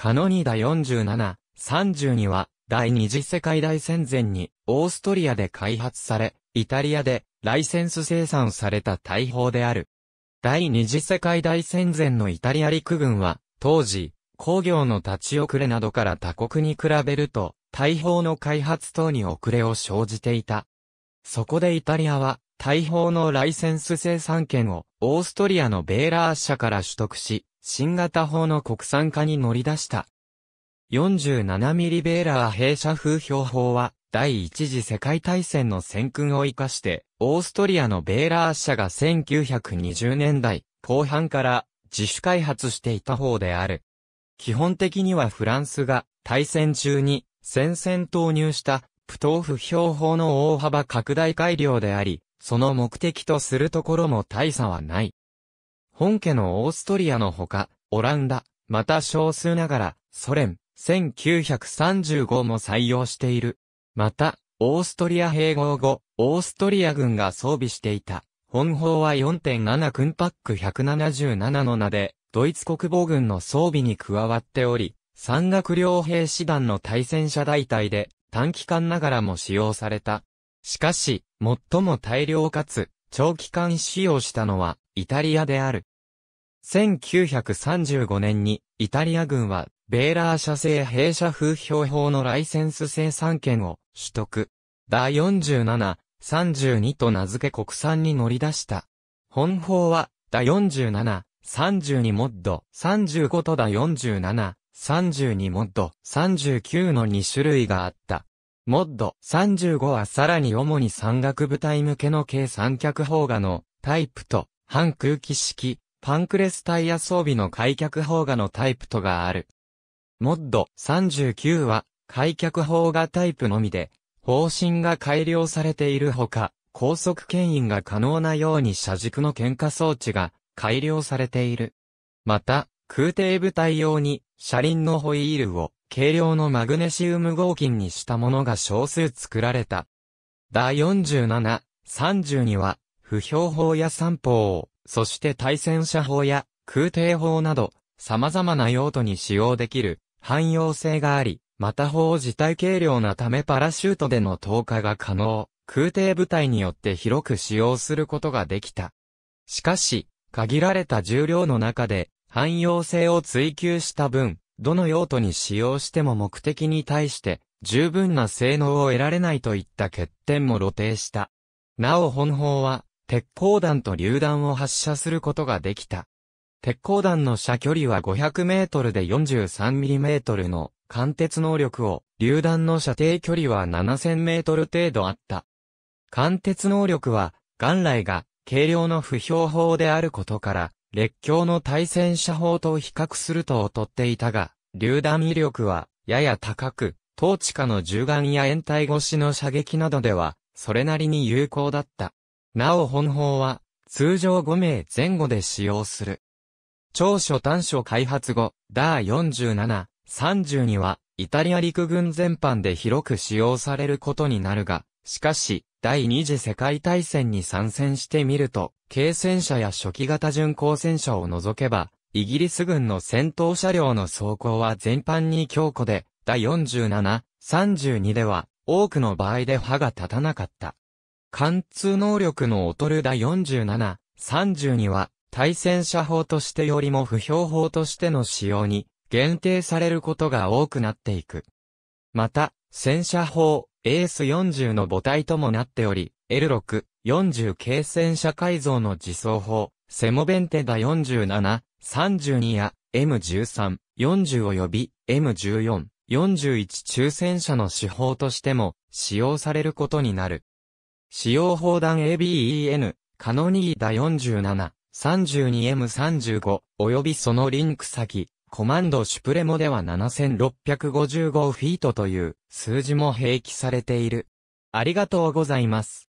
カノニダ47、32は、第二次世界大戦前に、オーストリアで開発され、イタリアで、ライセンス生産された大砲である。第二次世界大戦前のイタリア陸軍は、当時、工業の立ち遅れなどから他国に比べると、大砲の開発等に遅れを生じていた。そこでイタリアは、大砲のライセンス生産権をオーストリアのベーラー社から取得し、新型砲の国産化に乗り出した。47ミリベーラー兵舎風標砲は、第一次世界大戦の戦訓を活かして、オーストリアのベーラー社が1920年代後半から自主開発していた方である。基本的にはフランスが大戦中に戦線投入したプトーフ標砲の大幅拡大改良であり、その目的とするところも大差はない。本家のオーストリアのほか、オランダ、また少数ながら、ソ連、1935も採用している。また、オーストリア併合後、オーストリア軍が装備していた、本砲は4.7クンパック177の名で、ドイツ国防軍の装備に加わっており、山岳両兵士団の対戦車大隊で、短期間ながらも使用された。しかし、最も大量かつ長期間使用したのはイタリアである。1935年にイタリア軍はベーラー社製弊社風評法のライセンス生産権を取得。第47、32と名付け国産に乗り出した。本法は第47、32モッド、35と第47、32モッド、39の2種類があった。モッド35はさらに主に山岳部隊向けの計三脚砲画のタイプと、半空気式、パンクレスタイヤ装備の開脚砲画のタイプとがある。モッド39は開脚砲画タイプのみで、方針が改良されているほか、高速牽引が可能なように車軸の喧嘩装置が改良されている。また、空挺部隊用に車輪のホイールを軽量のマグネシウム合金にしたものが少数作られた。第47、30には、不評法や三法、そして対戦車法や空挺法など、様々な用途に使用できる汎用性があり、また法自体軽量なためパラシュートでの投下が可能、空挺部隊によって広く使用することができた。しかし、限られた重量の中で、汎用性を追求した分、どの用途に使用しても目的に対して十分な性能を得られないといった欠点も露呈した。なお本砲は、鉄鋼弾と榴弾を発射することができた。鉄鋼弾の射距離は500メートルで43ミリメートルの貫鉄能力を、榴弾の射程距離は7000メートル程度あった。貫鉄能力は、元来が軽量の不評砲であることから、列強の対戦車砲と比較すると劣っていたが、榴弾威力はやや高く、統治下の銃眼や延体越しの射撃などでは、それなりに有効だった。なお本砲は、通常5名前後で使用する。長所短所開発後、ダー47、32は、イタリア陸軍全般で広く使用されることになるが、しかし、第二次世界大戦に参戦してみると、軽戦車や初期型巡航戦車を除けば、イギリス軍の戦闘車両の走行は全般に強固で、第47、32では、多くの場合で歯が立たなかった。貫通能力の劣る第47、32は、対戦車砲としてよりも不評砲としての使用に限定されることが多くなっていく。また、戦車砲、AS40 の母体ともなっており、L6、40系戦車改造の自走砲、セモベンテダ47、32や M13、40及び M14、41中戦車の手法としても使用されることになる。使用砲弾 ABEN、カノニーダ47、32M35 及びそのリンク先、コマンドシュプレモでは7655フィートという数字も併記されている。ありがとうございます。